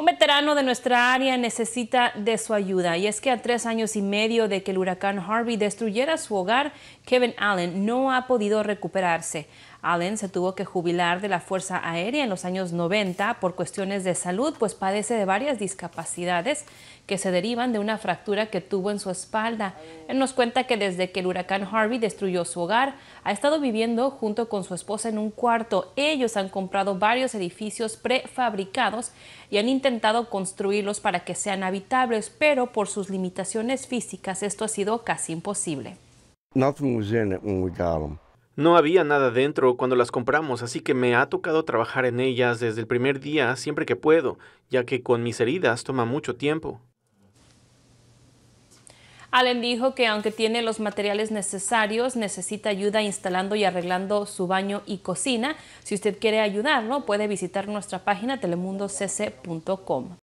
Un veterano de nuestra área necesita de su ayuda y es que a tres años y medio de que el huracán Harvey destruyera su hogar, Kevin Allen no ha podido recuperarse. Allen se tuvo que jubilar de la Fuerza Aérea en los años 90 por cuestiones de salud, pues padece de varias discapacidades que se derivan de una fractura que tuvo en su espalda. Él nos cuenta que desde que el huracán Harvey destruyó su hogar, ha estado viviendo junto con su esposa en un cuarto. Ellos han comprado varios edificios prefabricados y han intentado construirlos para que sean habitables, pero por sus limitaciones físicas esto ha sido casi imposible. Nothing em. No había nada dentro cuando las compramos, así que me ha tocado trabajar en ellas desde el primer día siempre que puedo, ya que con mis heridas toma mucho tiempo. Allen dijo que aunque tiene los materiales necesarios, necesita ayuda instalando y arreglando su baño y cocina. Si usted quiere ayudarlo, puede visitar nuestra página telemundocc.com.